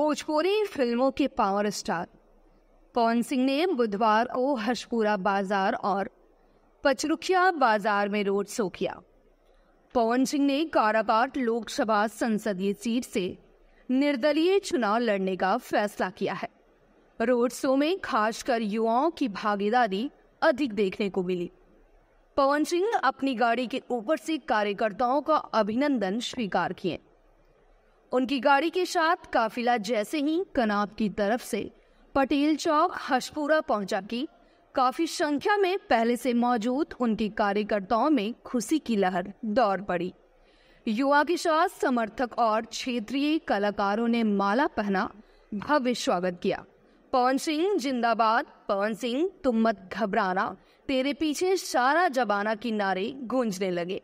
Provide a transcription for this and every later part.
भोजपुरी फिल्मों के power star पवन सिंह ने बुधवार को हर्षपुरा बाजार और पचरुखिया बाजार में रोड शो किया पवन सिंह ने काराबाट लोकसभा संसदीय सीट से निर्दलीय चुनाव लड़ने का फैसला किया है रोड शो में खासकर युवाओं की भागीदारी अधिक देखने को मिली पवन सिंह अपनी गाड़ी के ऊपर से कार्यकर्ताओं का अभिनंदन स्वीकार किए उनकी गाड़ी के साथ काफिला जैसे ही कनाब की तरफ से पटेल चौक हशपुरा पहुंचा कि काफी संख्या में पहले से मौजूद उनके कार्यकर्ताओं में खुशी की लहर दौड़ पड़ी युवा किशोर समर्थक और क्षेत्रीय कलाकारों ने माला पहना भव्य स्वागत किया पवन सिंह जिंदाबाद पवन सिंह तुम मत घबराना तेरे पीछे सारा जबाना किनारे नारे गूंजने लगे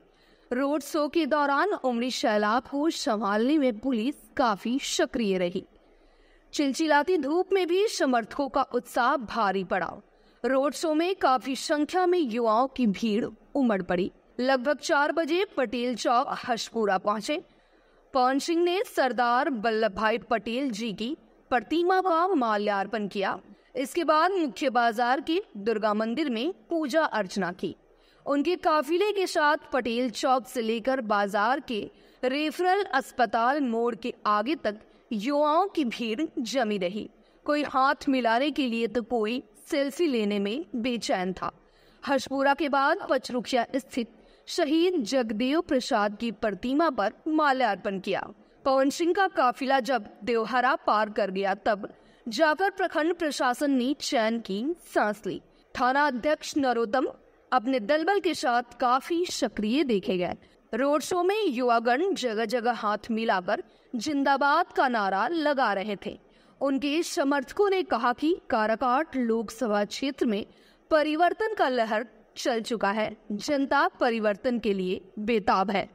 रोड शो के दौरान उमड़ी सैलाब को संभालने में पुलिस काफी सक्रिय रही चिलचिलाती धूप में भी समर्थकों का उत्साह भारी पड़ा रोड शो में काफी संख्या में युवाओं की भीड़ उमड़ पड़ी लगभग चार बजे पटेल चौक हशपुरा पहुंचे पवन सिंह ने सरदार वल्लभ भाई पटेल जी की प्रतिमा का माल्यार्पण किया इसके बाद मुख्य बाजार के दुर्गा मंदिर में पूजा अर्चना की उनके काफिले के साथ पटेल चौक से लेकर बाजार के रेफरल अस्पताल मोड़ के आगे तक युवाओं की भीड़ जमी रही कोई हाथ मिलाने के लिए तो कोई सेल्फी लेने में बेचैन था हर्षपुरा के बाद पचरुखिया स्थित शहीद जगदेव प्रसाद की प्रतिमा पर माल्यार्पण किया पवन सिंह का काफिला जब देवहरा पार कर गया तब जाकर प्रखंड प्रशासन ने चैन की सांस ली थाना अध्यक्ष नरोत्तम अपने दलबल के साथ काफी सक्रिय देखे गए रोड शो में युवागण जगह जगह हाथ मिलाकर जिंदाबाद का नारा लगा रहे थे उनके समर्थकों ने कहा कि काराकाट लोकसभा क्षेत्र में परिवर्तन का लहर चल चुका है जनता परिवर्तन के लिए बेताब है